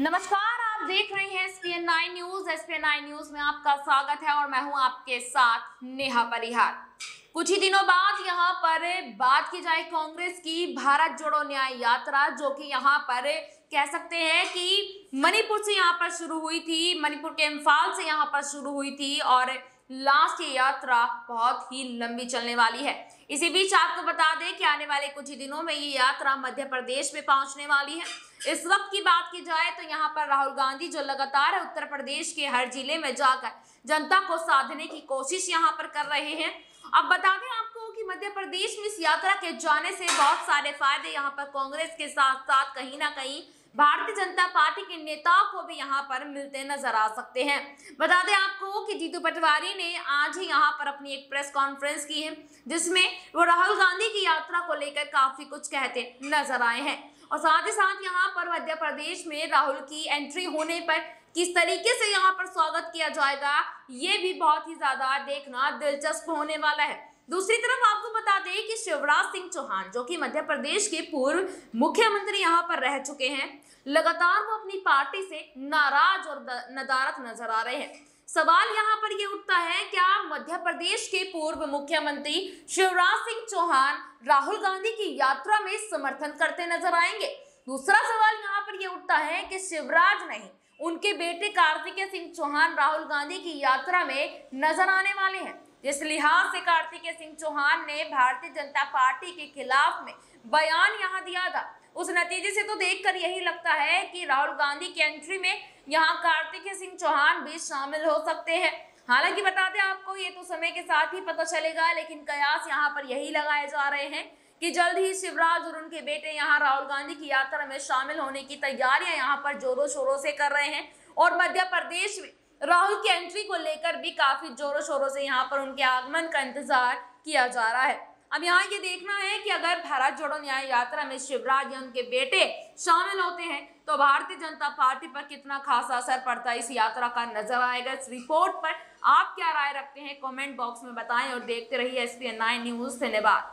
नमस्कार आप देख रहे हैं SPN nine news SPN nine news में आपका स्वागत है और मैं हूं आपके साथ नेहा परिहार कुछ ही दिनों बाद यहां पर बात की जाए कांग्रेस की भारत जोड़ो न्याय यात्रा जो कि यहां पर कह सकते हैं कि मणिपुर से यहां पर शुरू हुई थी मणिपुर के इम्फाल से यहां पर शुरू हुई थी और लास्ट ये यात्रा बहुत ही लंबी चलने वाली है इसी बीच आपको बता दें कि आने वाले कुछ ही दिनों में ये यात्रा मध्य प्रदेश में पहुंचने वाली है इस वक्त की बात की जाए तो यहाँ पर राहुल गांधी जो लगातार है उत्तर प्रदेश के हर जिले में जाकर जनता को साधने की कोशिश यहाँ पर कर रहे हैं अब बता दें आपको कि मध्य प्रदेश में इस यात्रा के जाने से बहुत सारे फायदे यहाँ पर कांग्रेस के साथ साथ कहीं ना कहीं भारतीय जनता पार्टी के नेताओं को भी यहाँ पर मिलते नजर आ सकते हैं बता दें आपको कि जीतू पटवारी ने आज ही यहाँ पर अपनी एक प्रेस कॉन्फ्रेंस की है जिसमें वो राहुल गांधी की यात्रा को लेकर काफी कुछ कहते नजर आए हैं और साथ ही साथ यहाँ पर मध्य प्रदेश में राहुल की एंट्री होने पर किस तरीके से यहाँ पर स्वागत किया जाएगा ये भी बहुत ही ज्यादा देखना दिलचस्प होने वाला है दूसरी तरफ आपको बता दें कि शिवराज सिंह चौहान जो कि मध्य प्रदेश के पूर्व मुख्यमंत्री यहाँ पर रह चुके हैं लगातार वो अपनी पार्टी से नाराज और नदारत नजर आ रहे हैं सवाल यहाँ पर ये उठता है क्या मध्य प्रदेश के पूर्व मुख्यमंत्री शिवराज सिंह चौहान राहुल गांधी की यात्रा में समर्थन करते नजर आएंगे दूसरा सवाल यहाँ पर यह उठता है कि शिवराज नहीं उनके बेटे कार्तिकेय सिंह चौहान राहुल गांधी की यात्रा में नजर आने वाले हैं जिस लिहाज से कार्तिकेय सिंह चौहान ने भारतीय जनता पार्टी के खिलाफ में बयान यहाँ दिया था उस नतीजे से तो देखकर यही लगता है कि राहुल गांधी की एंट्री में यहाँ कार्तिकेय सिंह चौहान भी शामिल हो सकते हैं हालांकि बता दें आपको ये तो समय के साथ ही पता चलेगा लेकिन कयास यहाँ पर यही लगाए जा रहे हैं कि जल्द ही शिवराज और उनके बेटे यहाँ राहुल गांधी की यात्रा में शामिल होने की तैयारियां यहाँ पर जोरों शोरों से कर रहे हैं और मध्य प्रदेश में राहुल की एंट्री को लेकर भी काफी जोरों शोरों से यहाँ पर उनके आगमन का इंतजार किया जा रहा है अब यहाँ ये देखना है कि अगर भारत जोड़ो न्याय यात्रा में शिवराज या उनके बेटे शामिल होते हैं तो भारतीय जनता पार्टी पर कितना खासा असर पड़ता है इस यात्रा का नजर आएगा इस रिपोर्ट पर आप क्या राय रखते हैं कमेंट बॉक्स में बताएं और देखते रहिए एस पी न्यूज धन्यवाद